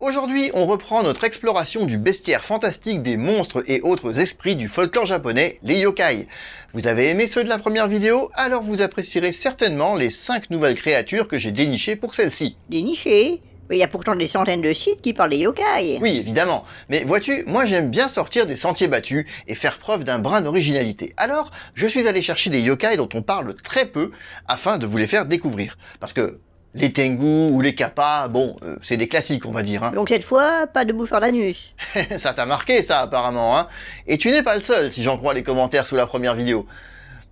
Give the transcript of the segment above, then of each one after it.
Aujourd'hui, on reprend notre exploration du bestiaire fantastique des monstres et autres esprits du folklore japonais, les yokai. Vous avez aimé ceux de la première vidéo Alors vous apprécierez certainement les 5 nouvelles créatures que j'ai dénichées pour celle-ci. Dénichées mais il y a pourtant des centaines de sites qui parlent des yokai. Oui, évidemment. Mais vois-tu, moi j'aime bien sortir des sentiers battus et faire preuve d'un brin d'originalité. Alors, je suis allé chercher des yokai dont on parle très peu afin de vous les faire découvrir. Parce que, les Tengu ou les Kappa, bon, euh, c'est des classiques, on va dire. Donc hein. cette fois, pas de bouffeur d'anus. ça t'a marqué, ça, apparemment. Hein. Et tu n'es pas le seul, si j'en crois les commentaires sous la première vidéo.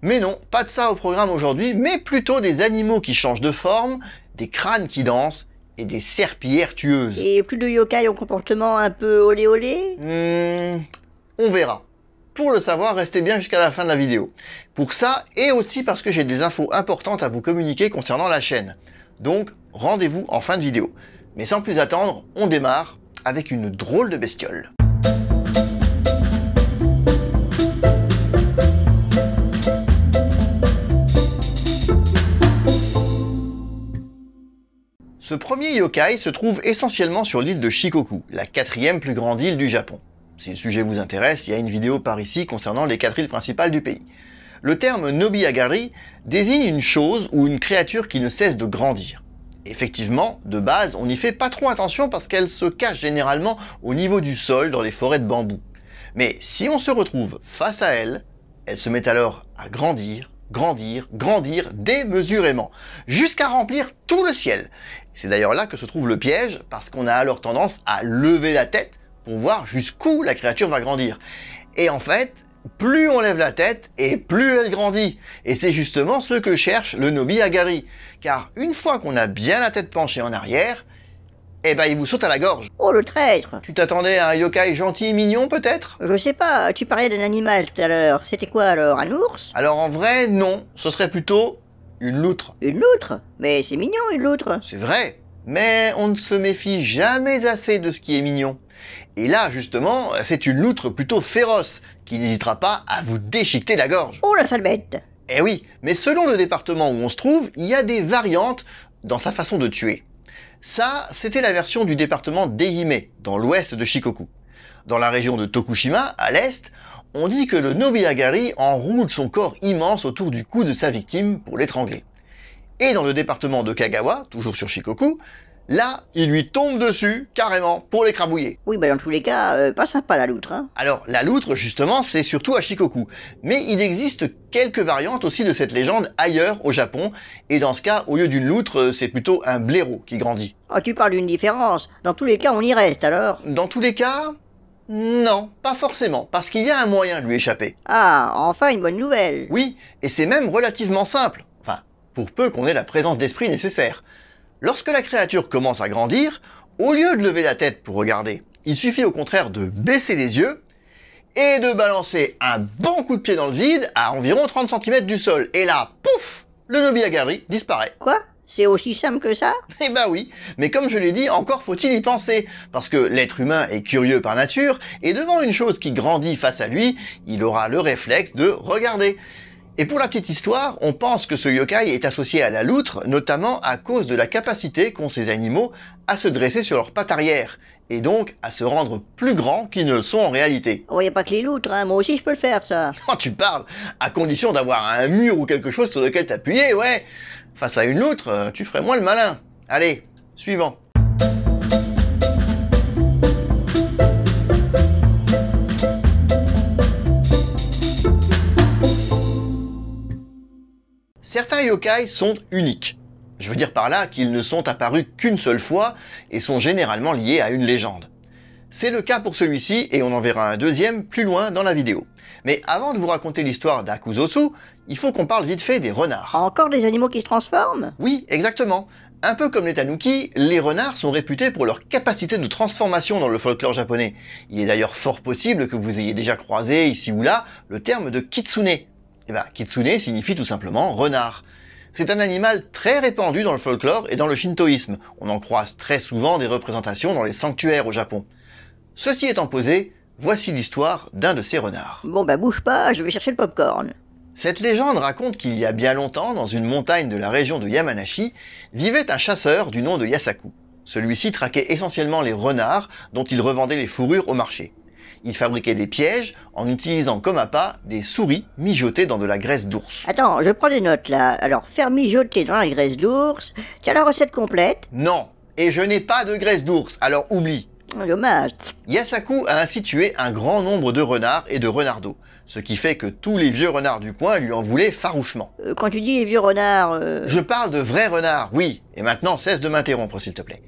Mais non, pas de ça au programme aujourd'hui, mais plutôt des animaux qui changent de forme, des crânes qui dansent et des serpillères tueuses. Et plus de yokai au comportement un peu olé olé hmm, On verra. Pour le savoir, restez bien jusqu'à la fin de la vidéo. Pour ça, et aussi parce que j'ai des infos importantes à vous communiquer concernant la chaîne. Donc rendez-vous en fin de vidéo. Mais sans plus attendre, on démarre avec une drôle de bestiole. Ce premier yokai se trouve essentiellement sur l'île de Shikoku, la quatrième plus grande île du Japon. Si le sujet vous intéresse, il y a une vidéo par ici concernant les quatre îles principales du pays. Le terme Nobiyagari désigne une chose ou une créature qui ne cesse de grandir. Effectivement, de base, on n'y fait pas trop attention parce qu'elle se cache généralement au niveau du sol dans les forêts de bambou. Mais si on se retrouve face à elle, elle se met alors à grandir, grandir, grandir démesurément, jusqu'à remplir tout le ciel. C'est d'ailleurs là que se trouve le piège, parce qu'on a alors tendance à lever la tête pour voir jusqu'où la créature va grandir. Et en fait, plus on lève la tête et plus elle grandit. Et c'est justement ce que cherche le Nobi Agari. Car une fois qu'on a bien la tête penchée en arrière, eh ben il vous saute à la gorge. Oh le traître Tu t'attendais à un yokai gentil et mignon peut-être Je sais pas, tu parlais d'un animal tout à l'heure. C'était quoi alors, un ours Alors en vrai, non. Ce serait plutôt une loutre. Une loutre Mais c'est mignon une loutre C'est vrai mais on ne se méfie jamais assez de ce qui est mignon. Et là, justement, c'est une loutre plutôt féroce qui n'hésitera pas à vous déchiqueter la gorge. Oh la sale bête Eh oui, mais selon le département où on se trouve, il y a des variantes dans sa façon de tuer. Ça, c'était la version du département d'Ehime, dans l'ouest de Shikoku. Dans la région de Tokushima, à l'est, on dit que le Nobiyagari enroule son corps immense autour du cou de sa victime pour l'étrangler. Et dans le département de Kagawa, toujours sur Shikoku, Là, il lui tombe dessus, carrément, pour l'écrabouiller. Oui, bah dans tous les cas, euh, pas sympa la loutre. Hein. Alors, la loutre, justement, c'est surtout à Shikoku. Mais il existe quelques variantes aussi de cette légende ailleurs, au Japon. Et dans ce cas, au lieu d'une loutre, euh, c'est plutôt un blaireau qui grandit. Ah, tu parles d'une différence. Dans tous les cas, on y reste alors. Dans tous les cas, non, pas forcément, parce qu'il y a un moyen de lui échapper. Ah, enfin une bonne nouvelle. Oui, et c'est même relativement simple pour peu qu'on ait la présence d'esprit nécessaire. Lorsque la créature commence à grandir, au lieu de lever la tête pour regarder, il suffit au contraire de baisser les yeux et de balancer un bon coup de pied dans le vide à environ 30 cm du sol. Et là, pouf Le Nobiagari disparaît. Quoi c'est aussi simple que ça Eh bah ben oui, mais comme je l'ai dit, encore faut-il y penser, parce que l'être humain est curieux par nature, et devant une chose qui grandit face à lui, il aura le réflexe de regarder. Et pour la petite histoire, on pense que ce yokai est associé à la loutre, notamment à cause de la capacité qu'ont ces animaux à se dresser sur leurs pattes arrière, et donc à se rendre plus grands qu'ils ne le sont en réalité. Oh, y a pas que les loutres, hein, moi aussi je peux le faire ça. Oh, tu parles, à condition d'avoir un mur ou quelque chose sur lequel t'appuyer, ouais. Face à une loutre, euh, tu ferais moins le malin. Allez, suivant. certains yokai sont uniques. Je veux dire par là qu'ils ne sont apparus qu'une seule fois et sont généralement liés à une légende. C'est le cas pour celui-ci et on en verra un deuxième plus loin dans la vidéo. Mais avant de vous raconter l'histoire d'Akuzosu, il faut qu'on parle vite fait des renards. Encore des animaux qui se transforment Oui, exactement. Un peu comme les tanuki, les renards sont réputés pour leur capacité de transformation dans le folklore japonais. Il est d'ailleurs fort possible que vous ayez déjà croisé, ici ou là, le terme de kitsune, eh ben, kitsune signifie tout simplement renard. C'est un animal très répandu dans le folklore et dans le shintoïsme. On en croise très souvent des représentations dans les sanctuaires au Japon. Ceci étant posé, voici l'histoire d'un de ces renards. Bon bah bouge pas, je vais chercher le popcorn. Cette légende raconte qu'il y a bien longtemps, dans une montagne de la région de Yamanashi, vivait un chasseur du nom de Yasaku. Celui-ci traquait essentiellement les renards dont il revendait les fourrures au marché il fabriquait des pièges en utilisant comme appât des souris mijotées dans de la graisse d'ours. Attends, je prends des notes là. Alors, faire mijoter dans la graisse d'ours, as la recette complète Non, et je n'ai pas de graisse d'ours, alors oublie. Oh, dommage. Yasaku a ainsi un grand nombre de renards et de renardeaux, ce qui fait que tous les vieux renards du coin lui en voulaient farouchement. Euh, quand tu dis les vieux renards... Euh, je parle de vrais renards, oui, et maintenant cesse de m'interrompre s'il te plaît.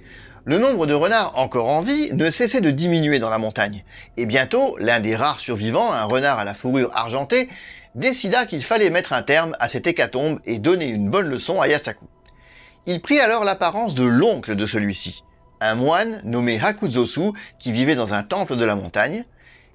Le nombre de renards encore en vie ne cessait de diminuer dans la montagne, et bientôt, l'un des rares survivants, un renard à la fourrure argentée, décida qu'il fallait mettre un terme à cette hécatombe et donner une bonne leçon à Yasaku. Il prit alors l'apparence de l'oncle de celui-ci, un moine nommé Hakuzosu qui vivait dans un temple de la montagne,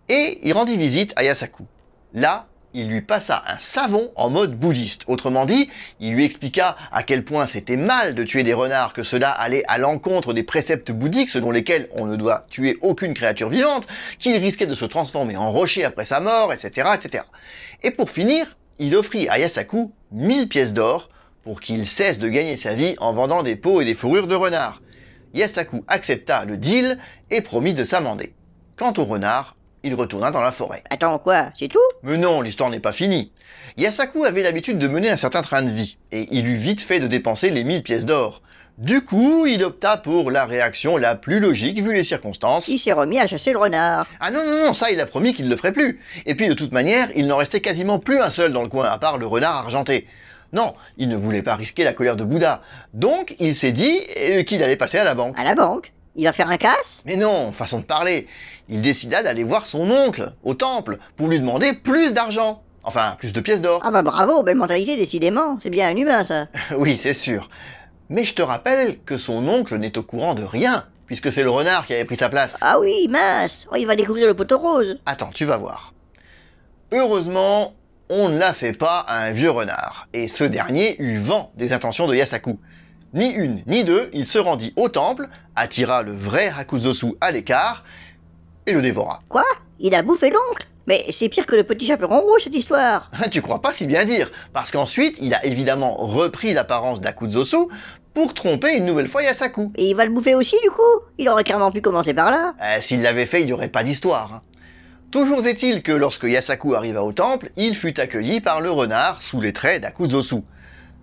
et il rendit visite à Yasaku. Là, il lui passa un savon en mode bouddhiste. Autrement dit, il lui expliqua à quel point c'était mal de tuer des renards, que cela allait à l'encontre des préceptes bouddhiques selon lesquels on ne doit tuer aucune créature vivante, qu'il risquait de se transformer en rocher après sa mort, etc., etc. Et pour finir, il offrit à Yasaku 1000 pièces d'or pour qu'il cesse de gagner sa vie en vendant des peaux et des fourrures de renards. Yasaku accepta le deal et promit de s'amender. Quant au renard, il retourna dans la forêt. Attends, quoi C'est tout Mais non, l'histoire n'est pas finie. Yasaku avait l'habitude de mener un certain train de vie, et il eut vite fait de dépenser les 1000 pièces d'or. Du coup, il opta pour la réaction la plus logique vu les circonstances. Il s'est remis à chasser le renard. Ah non, non, non, ça, il a promis qu'il ne le ferait plus. Et puis, de toute manière, il n'en restait quasiment plus un seul dans le coin, à part le renard argenté. Non, il ne voulait pas risquer la colère de Bouddha. Donc, il s'est dit euh, qu'il allait passer à la banque. À la banque il va faire un casse Mais non, façon de parler. Il décida d'aller voir son oncle, au temple, pour lui demander plus d'argent. Enfin, plus de pièces d'or. Ah bah bravo, belle mentalité décidément, c'est bien un humain ça. oui, c'est sûr. Mais je te rappelle que son oncle n'est au courant de rien, puisque c'est le renard qui avait pris sa place. Ah oui, mince, oh, il va découvrir le poteau rose. Attends, tu vas voir. Heureusement, on ne la fait pas à un vieux renard, et ce dernier eut vent des intentions de Yasaku. Ni une, ni deux, il se rendit au temple, attira le vrai Hakuzosu à l'écart et le dévora. Quoi Il a bouffé l'oncle mais c'est pire que le petit chaperon rouge cette histoire Tu crois pas si bien dire, parce qu'ensuite il a évidemment repris l'apparence d'Hakuzosu pour tromper une nouvelle fois Yasaku. Et il va le bouffer aussi du coup Il aurait carrément pu commencer par là eh, S'il l'avait fait, il n'y aurait pas d'histoire. Hein. Toujours est-il que lorsque Yasaku arriva au temple, il fut accueilli par le renard sous les traits d'Hakuzosu.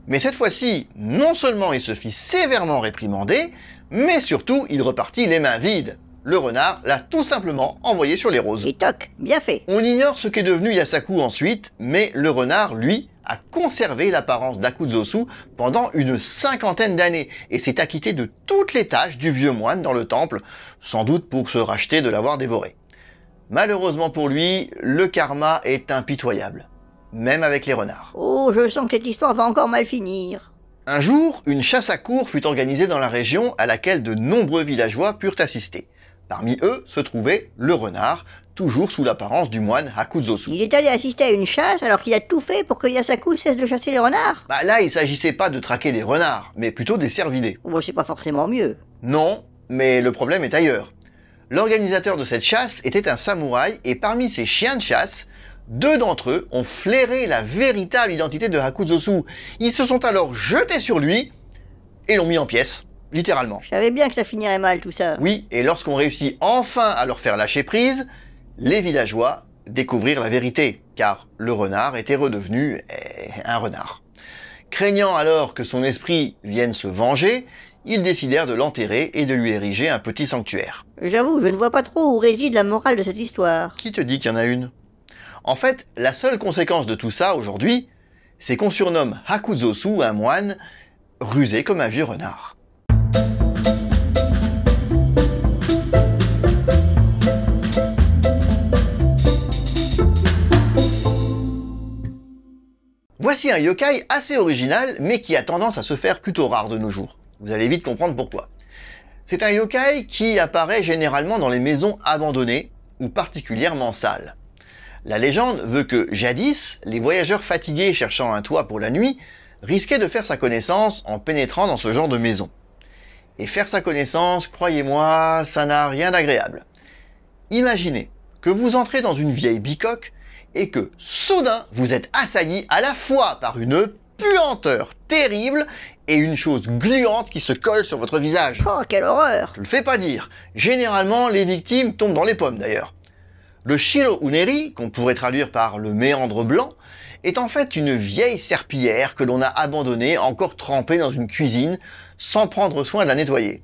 Mais cette fois-ci, non seulement il se fit sévèrement réprimander, mais surtout il repartit les mains vides. Le renard l'a tout simplement envoyé sur les roses. Et toc, bien fait On ignore ce qu'est devenu Yasaku ensuite, mais le renard, lui, a conservé l'apparence d'Akuzosu pendant une cinquantaine d'années et s'est acquitté de toutes les tâches du vieux moine dans le temple, sans doute pour se racheter de l'avoir dévoré. Malheureusement pour lui, le karma est impitoyable même avec les renards. Oh, je sens que cette histoire va encore mal finir. Un jour, une chasse à cours fut organisée dans la région à laquelle de nombreux villageois purent assister. Parmi eux se trouvait le renard, toujours sous l'apparence du moine Hakuzosu. Il est allé assister à une chasse alors qu'il a tout fait pour que Yasaku cesse de chasser les renards Bah là, il s'agissait pas de traquer des renards, mais plutôt des cervidés. Bon, oh, c'est pas forcément mieux. Non, mais le problème est ailleurs. L'organisateur de cette chasse était un samouraï et parmi ses chiens de chasse, deux d'entre eux ont flairé la véritable identité de Hakuzosu. Ils se sont alors jetés sur lui et l'ont mis en pièces, littéralement. Je savais bien que ça finirait mal tout ça. Oui, et lorsqu'on réussit enfin à leur faire lâcher prise, les villageois découvrirent la vérité, car le renard était redevenu eh, un renard. Craignant alors que son esprit vienne se venger, ils décidèrent de l'enterrer et de lui ériger un petit sanctuaire. J'avoue, je ne vois pas trop où réside la morale de cette histoire. Qui te dit qu'il y en a une en fait, la seule conséquence de tout ça aujourd'hui, c'est qu'on surnomme Hakuzosu un moine rusé comme un vieux renard. Voici un yokai assez original, mais qui a tendance à se faire plutôt rare de nos jours. Vous allez vite comprendre pourquoi. C'est un yokai qui apparaît généralement dans les maisons abandonnées, ou particulièrement sales. La légende veut que, jadis, les voyageurs fatigués cherchant un toit pour la nuit risquaient de faire sa connaissance en pénétrant dans ce genre de maison. Et faire sa connaissance, croyez-moi, ça n'a rien d'agréable. Imaginez que vous entrez dans une vieille bicoque et que, soudain, vous êtes assailli à la fois par une puanteur terrible et une chose gluante qui se colle sur votre visage. Oh, quelle horreur Je le fais pas dire. Généralement, les victimes tombent dans les pommes d'ailleurs. Le Shiro Uneri, qu'on pourrait traduire par le méandre blanc, est en fait une vieille serpillière que l'on a abandonnée, encore trempée dans une cuisine, sans prendre soin de la nettoyer.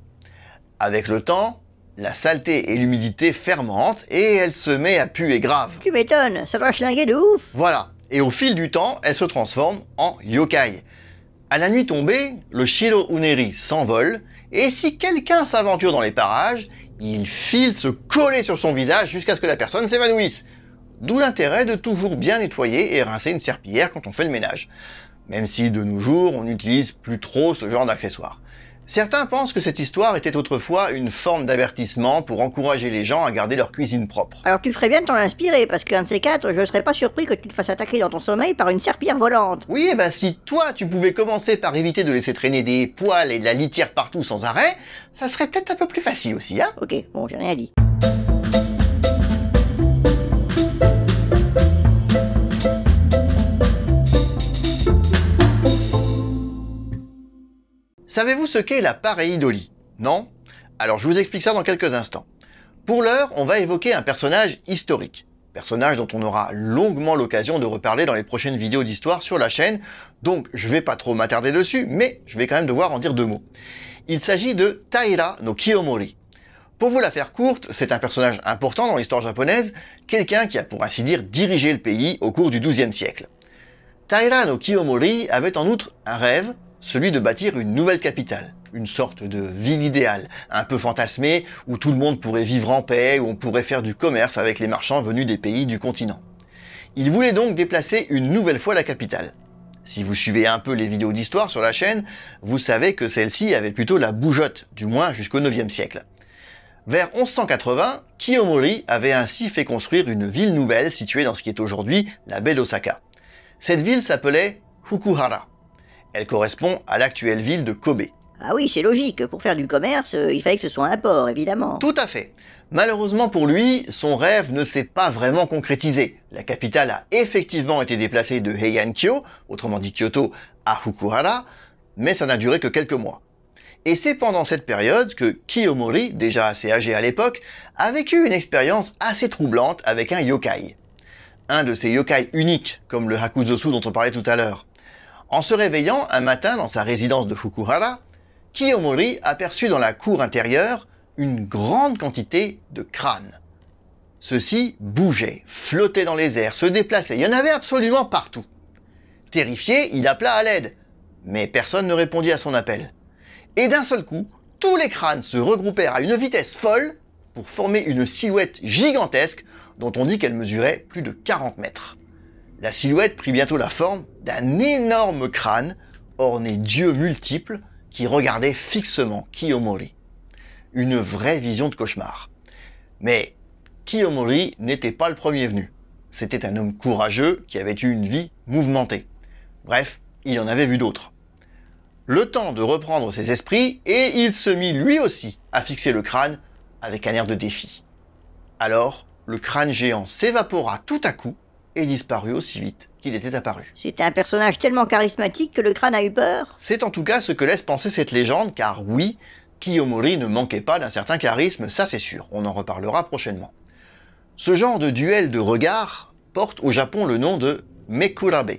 Avec le temps, la saleté et l'humidité fermentent et elle se met à puer grave. Tu m'étonnes, ça doit flinguer de ouf Voilà, et au fil du temps, elle se transforme en yokai. À la nuit tombée, le Shiro Uneri s'envole, et si quelqu'un s'aventure dans les parages, il file se coller sur son visage jusqu'à ce que la personne s'évanouisse. D'où l'intérêt de toujours bien nettoyer et rincer une serpillière quand on fait le ménage. Même si de nos jours, on n'utilise plus trop ce genre d'accessoires. Certains pensent que cette histoire était autrefois une forme d'avertissement pour encourager les gens à garder leur cuisine propre. Alors tu ferais bien de t'en inspirer, parce qu'un de ces quatre, je serais pas surpris que tu te fasses attaquer dans ton sommeil par une serpillère volante. Oui, bah si toi tu pouvais commencer par éviter de laisser traîner des poils et de la litière partout sans arrêt, ça serait peut-être un peu plus facile aussi, hein Ok, bon, j'ai rien dit. Savez-vous ce qu'est la pareidolie Non Alors je vous explique ça dans quelques instants. Pour l'heure, on va évoquer un personnage historique, personnage dont on aura longuement l'occasion de reparler dans les prochaines vidéos d'histoire sur la chaîne, donc je vais pas trop m'attarder dessus, mais je vais quand même devoir en dire deux mots. Il s'agit de Taira no Kiyomori. Pour vous la faire courte, c'est un personnage important dans l'histoire japonaise, quelqu'un qui a pour ainsi dire dirigé le pays au cours du XIIe siècle. Taira no Kiyomori avait en outre un rêve, celui de bâtir une nouvelle capitale, une sorte de ville idéale, un peu fantasmée, où tout le monde pourrait vivre en paix, où on pourrait faire du commerce avec les marchands venus des pays du continent. Il voulait donc déplacer une nouvelle fois la capitale. Si vous suivez un peu les vidéos d'histoire sur la chaîne, vous savez que celle-ci avait plutôt la bougeotte, du moins jusqu'au 9e siècle. Vers 1180, Kiyomori avait ainsi fait construire une ville nouvelle située dans ce qui est aujourd'hui la baie d'Osaka. Cette ville s'appelait Fukuhara. Elle correspond à l'actuelle ville de Kobe. Ah oui, c'est logique, pour faire du commerce, euh, il fallait que ce soit un port, évidemment. Tout à fait. Malheureusement pour lui, son rêve ne s'est pas vraiment concrétisé. La capitale a effectivement été déplacée de heian autrement dit Kyoto, à Fukuhara, mais ça n'a duré que quelques mois. Et c'est pendant cette période que Kiyomori, déjà assez âgé à l'époque, a vécu une expérience assez troublante avec un yokai. Un de ces yokai uniques, comme le Hakuzosu dont on parlait tout à l'heure. En se réveillant un matin dans sa résidence de Fukuhara, Kiyomori aperçut dans la cour intérieure une grande quantité de crânes. Ceux-ci bougeaient, flottaient dans les airs, se déplaçaient, il y en avait absolument partout. Terrifié, il appela à l'aide, mais personne ne répondit à son appel. Et d'un seul coup, tous les crânes se regroupèrent à une vitesse folle pour former une silhouette gigantesque dont on dit qu'elle mesurait plus de 40 mètres. La silhouette prit bientôt la forme d'un énorme crâne orné d'yeux multiples qui regardait fixement Kiyomori. Une vraie vision de cauchemar. Mais Kiyomori n'était pas le premier venu. C'était un homme courageux qui avait eu une vie mouvementée. Bref, il en avait vu d'autres. Le temps de reprendre ses esprits et il se mit lui aussi à fixer le crâne avec un air de défi. Alors, le crâne géant s'évapora tout à coup et disparut aussi vite qu'il était apparu. C'était un personnage tellement charismatique que le crâne a eu peur. C'est en tout cas ce que laisse penser cette légende, car oui, Kiyomori ne manquait pas d'un certain charisme, ça c'est sûr, on en reparlera prochainement. Ce genre de duel de regards porte au Japon le nom de Mekurabe.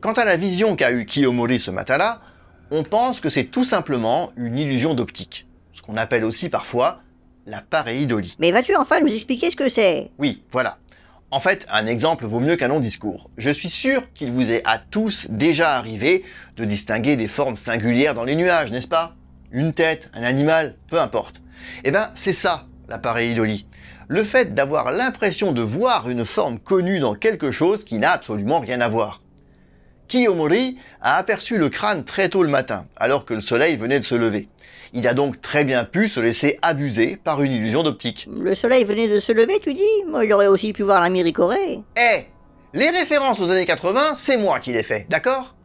Quant à la vision qu'a eue Kiyomori ce matin-là, on pense que c'est tout simplement une illusion d'optique, ce qu'on appelle aussi parfois la pareidolie. Mais vas-tu enfin nous expliquer ce que c'est Oui, voilà. En fait, un exemple vaut mieux qu'un long discours. Je suis sûr qu'il vous est à tous déjà arrivé de distinguer des formes singulières dans les nuages, n'est-ce pas Une tête, un animal, peu importe. Eh bien, c'est ça, l'appareil idolie. Le fait d'avoir l'impression de voir une forme connue dans quelque chose qui n'a absolument rien à voir. Kiyomori a aperçu le crâne très tôt le matin, alors que le soleil venait de se lever. Il a donc très bien pu se laisser abuser par une illusion d'optique. Le soleil venait de se lever, tu dis Moi, aurait aussi pu voir la Miricorée. Eh Les références aux années 80, c'est moi qui les fais, d'accord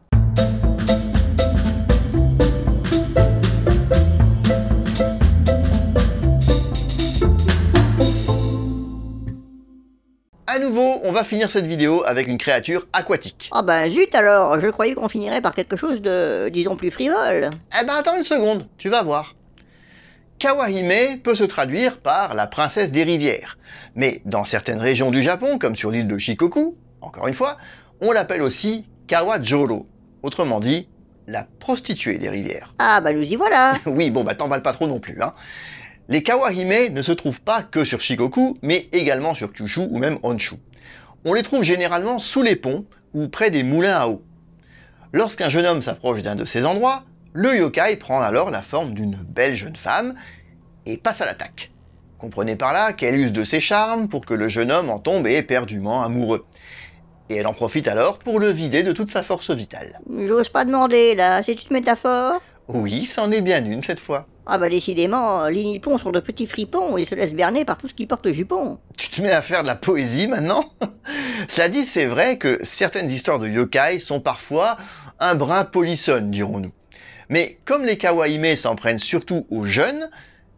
à nouveau, on va finir cette vidéo avec une créature aquatique. Ah ben zut alors, je croyais qu'on finirait par quelque chose de, disons, plus frivole. Eh ben attends une seconde, tu vas voir. Kawahime peut se traduire par la princesse des rivières. Mais dans certaines régions du Japon, comme sur l'île de Shikoku, encore une fois, on l'appelle aussi Kawajoro. Autrement dit, la prostituée des rivières. Ah bah nous y voilà Oui, bon bah t'emballe pas trop non plus, hein les Kawahime ne se trouvent pas que sur Shikoku, mais également sur Kyushu ou même Honshu. On les trouve généralement sous les ponts ou près des moulins à eau. Lorsqu'un jeune homme s'approche d'un de ces endroits, le yokai prend alors la forme d'une belle jeune femme et passe à l'attaque. Comprenez par là qu'elle use de ses charmes pour que le jeune homme en tombe éperdument amoureux. Et elle en profite alors pour le vider de toute sa force vitale. J'ose pas demander là, c'est une métaphore Oui, c'en est bien une cette fois. Ah bah décidément, euh, les nippons sont de petits fripons et se laissent berner par tout ce qui porte jupon. Tu te mets à faire de la poésie maintenant Cela dit, c'est vrai que certaines histoires de yokai sont parfois un brin polissonne, dirons-nous. Mais comme les kawaii s'en prennent surtout aux jeunes,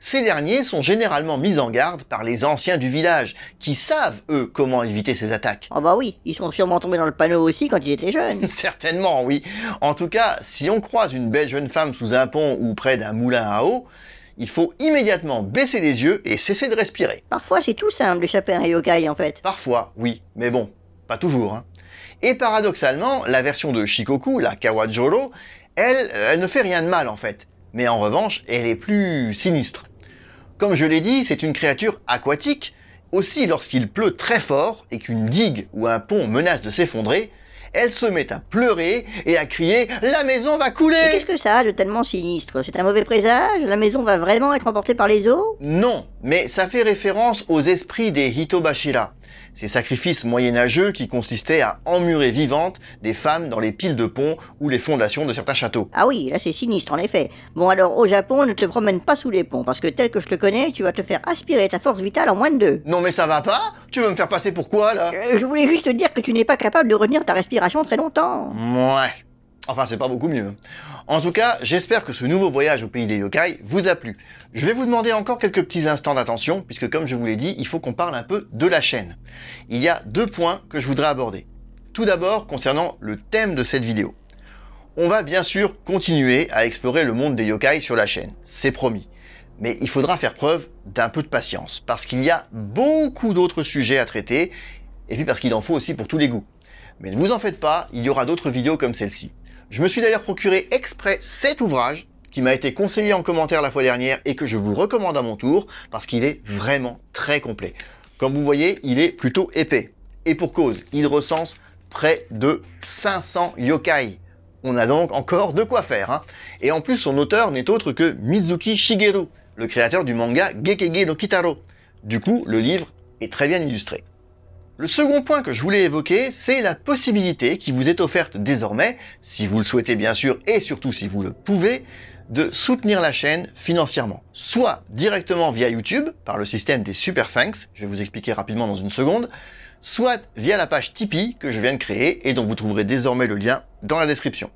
ces derniers sont généralement mis en garde par les anciens du village, qui savent, eux, comment éviter ces attaques. oh bah oui, ils sont sûrement tombés dans le panneau aussi quand ils étaient jeunes. Certainement, oui. En tout cas, si on croise une belle jeune femme sous un pont ou près d'un moulin à eau, il faut immédiatement baisser les yeux et cesser de respirer. Parfois, c'est tout simple échapper à un yokai, en fait. Parfois, oui. Mais bon, pas toujours. Hein. Et paradoxalement, la version de Shikoku, la Kawajoro, elle, elle ne fait rien de mal, en fait. Mais en revanche, elle est plus sinistre. Comme je l'ai dit, c'est une créature aquatique. Aussi, lorsqu'il pleut très fort et qu'une digue ou un pont menace de s'effondrer, elle se met à pleurer et à crier « La maison va couler !» Qu'est-ce que ça de tellement sinistre C'est un mauvais présage La maison va vraiment être emportée par les eaux Non, mais ça fait référence aux esprits des Hitobashira, ces sacrifices moyenâgeux qui consistaient à emmurer vivantes des femmes dans les piles de ponts ou les fondations de certains châteaux. Ah oui, là c'est sinistre en effet. Bon alors au Japon, ne te promène pas sous les ponts parce que tel que je te connais, tu vas te faire aspirer ta force vitale en moins de deux. Non mais ça va pas Tu veux me faire passer pour quoi là euh, Je voulais juste te dire que tu n'es pas capable de retenir ta respiration très longtemps. Mouais... Enfin, c'est pas beaucoup mieux. Hein. En tout cas, j'espère que ce nouveau voyage au pays des yokai vous a plu. Je vais vous demander encore quelques petits instants d'attention, puisque comme je vous l'ai dit, il faut qu'on parle un peu de la chaîne. Il y a deux points que je voudrais aborder. Tout d'abord, concernant le thème de cette vidéo. On va bien sûr continuer à explorer le monde des yokai sur la chaîne, c'est promis. Mais il faudra faire preuve d'un peu de patience, parce qu'il y a beaucoup d'autres sujets à traiter, et puis parce qu'il en faut aussi pour tous les goûts. Mais ne vous en faites pas, il y aura d'autres vidéos comme celle-ci. Je me suis d'ailleurs procuré exprès cet ouvrage qui m'a été conseillé en commentaire la fois dernière et que je vous recommande à mon tour parce qu'il est vraiment très complet. Comme vous voyez, il est plutôt épais. Et pour cause, il recense près de 500 yokai. On a donc encore de quoi faire. Hein. et en plus, son auteur n'est autre que Mizuki Shigeru, le créateur du manga Gekege no Kitaro. Du coup, le livre est très bien illustré. Le second point que je voulais évoquer, c'est la possibilité qui vous est offerte désormais, si vous le souhaitez bien sûr et surtout si vous le pouvez, de soutenir la chaîne financièrement. Soit directement via YouTube, par le système des Super Thanks, je vais vous expliquer rapidement dans une seconde, soit via la page Tipeee que je viens de créer et dont vous trouverez désormais le lien dans la description.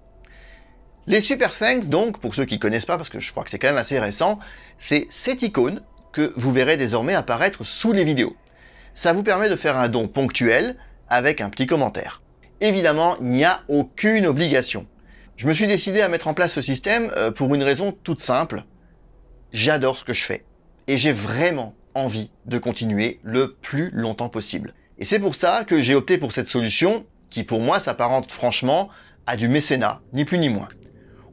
Les Super Thanks, donc, pour ceux qui ne connaissent pas, parce que je crois que c'est quand même assez récent, c'est cette icône que vous verrez désormais apparaître sous les vidéos ça vous permet de faire un don ponctuel avec un petit commentaire. Évidemment, il n'y a aucune obligation. Je me suis décidé à mettre en place ce système euh, pour une raison toute simple. J'adore ce que je fais et j'ai vraiment envie de continuer le plus longtemps possible. Et c'est pour ça que j'ai opté pour cette solution qui pour moi s'apparente franchement à du mécénat, ni plus ni moins.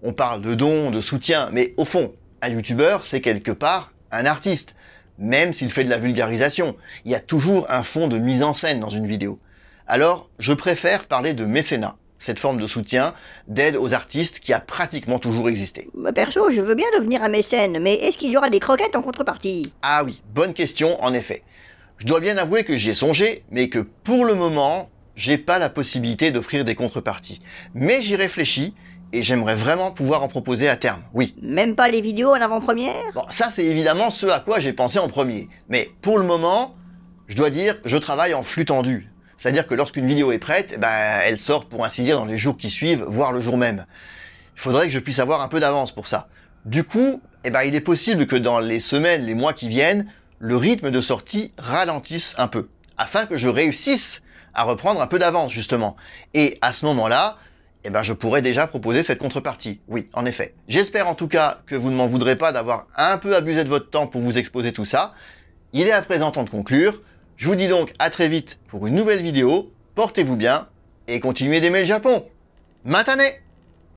On parle de dons, de soutien, mais au fond, un youtubeur c'est quelque part un artiste même s'il fait de la vulgarisation. Il y a toujours un fond de mise en scène dans une vidéo. Alors, je préfère parler de mécénat, cette forme de soutien, d'aide aux artistes qui a pratiquement toujours existé. Euh, perso, je veux bien devenir un mécène, mais est-ce qu'il y aura des croquettes en contrepartie Ah oui, bonne question en effet. Je dois bien avouer que j'y ai songé, mais que pour le moment, j'ai pas la possibilité d'offrir des contreparties. Mais j'y réfléchis et j'aimerais vraiment pouvoir en proposer à terme, oui. Même pas les vidéos en avant-première Bon, ça c'est évidemment ce à quoi j'ai pensé en premier. Mais pour le moment, je dois dire, je travaille en flux tendu. C'est-à-dire que lorsqu'une vidéo est prête, eh ben, elle sort pour ainsi dire dans les jours qui suivent, voire le jour même. Il faudrait que je puisse avoir un peu d'avance pour ça. Du coup, eh ben, il est possible que dans les semaines, les mois qui viennent, le rythme de sortie ralentisse un peu, afin que je réussisse à reprendre un peu d'avance justement. Et à ce moment-là, eh ben je pourrais déjà proposer cette contrepartie. Oui, en effet. J'espère en tout cas que vous ne m'en voudrez pas d'avoir un peu abusé de votre temps pour vous exposer tout ça. Il est à présent temps de conclure. Je vous dis donc à très vite pour une nouvelle vidéo. Portez-vous bien et continuez d'aimer le Japon. Matane